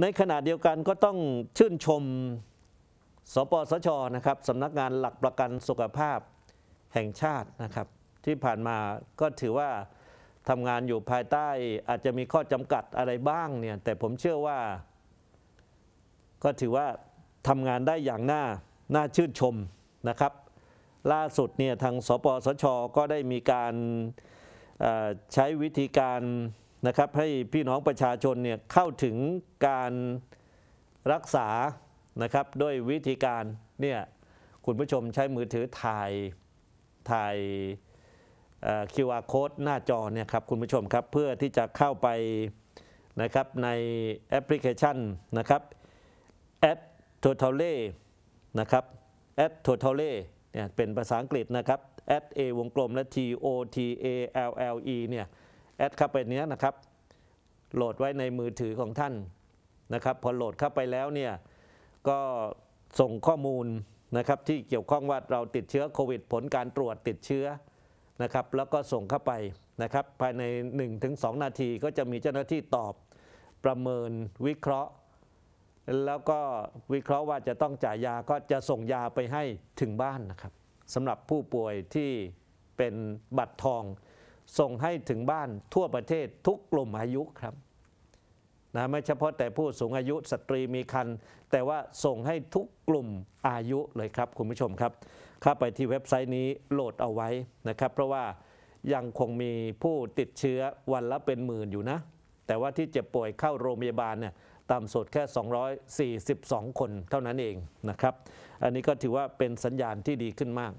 ในขณะเดียวกันก็ต้องชื่นชม สปสชนะครับสำนักงานหลักประกันสุขภาพแห่งชาตินะครับ ที่ผ่านมาก็ถือว่าทำงานอยู่ภายใต้อาจจะมีข้อจำกัดอะไรบ้างเนี่ยแต่ผมเชื่อว่า ก็ถือว่าทำงานได้อย่างน่าน่าชื่นชมนะครับ ล่าสุดเนี่ยทาง สปสช ก็ได้มีการใช้วิธีการนะครับให้พี่น้องประชาชนเนี่ยเข้าถึงการรักษานะครับด้วยวิธีการเนี่ยคุณผู้ชมใช้มือถือถ่ายถ่าย QR code หน้าจอเนี่ยครับคุณผู้ชมครับเพื่อที่จะเข้าไปนะครับในแอปพลิเคชันนะครับแอั t o t a l e นะครับแอด t o t a l e เนี่ยเป็นภาษาอังกฤษนะครับ a d a วงกลมและ t o t a l l e เนี่ยแอดเข้าไปเนี้ยนะครับโหลดไว้ในมือถือของท่านนะครับพอโหลดเข้าไปแล้วเนี่ยก็ส่งข้อมูลนะครับที่เกี่ยวข้องว่าเราติดเชื้อโควิด ผลการตรวจติดเชื้อนะครับแล้วก็ส่งเข้าไปนะครับภายใน 1-2 นาทีก็จะมีเจ้าหน้าที่ตอบประเมินวิเคราะห์ แล้วก็วิเคราะห์ว่าจะต้องจ่ายยาก็จะส่งยาไปให้ถึงบ้านนะครับสำหรับผู้ป่วยที่เป็นบัตรทองส่งให้ถึงบ้านทั่วประเทศทุกกลุ่มอายุครับนะไม่เฉพาะแต่ผู้สูงอายุสตรีมีคันแต่ว่าส่งให้ทุกกลุ่มอายุเลยครับ คุณผู้ชมครับ เข้าไปที่เว็บไซต์นี้โหลดเอาไว้นะครับ เพราะว่ายังคงมีผู้ติดเชื้อวันละเป็นหมื่นอยู่นะแต่ว่าที่เจ็บป่วยเข้าโรงพยาบาลเนี่ยต่ำสุดแค่ 242 คนเท่านั้นเองนะครับ อันนี้ก็ถือว่าเป็นสัญญาณที่ดีขึ้นมาก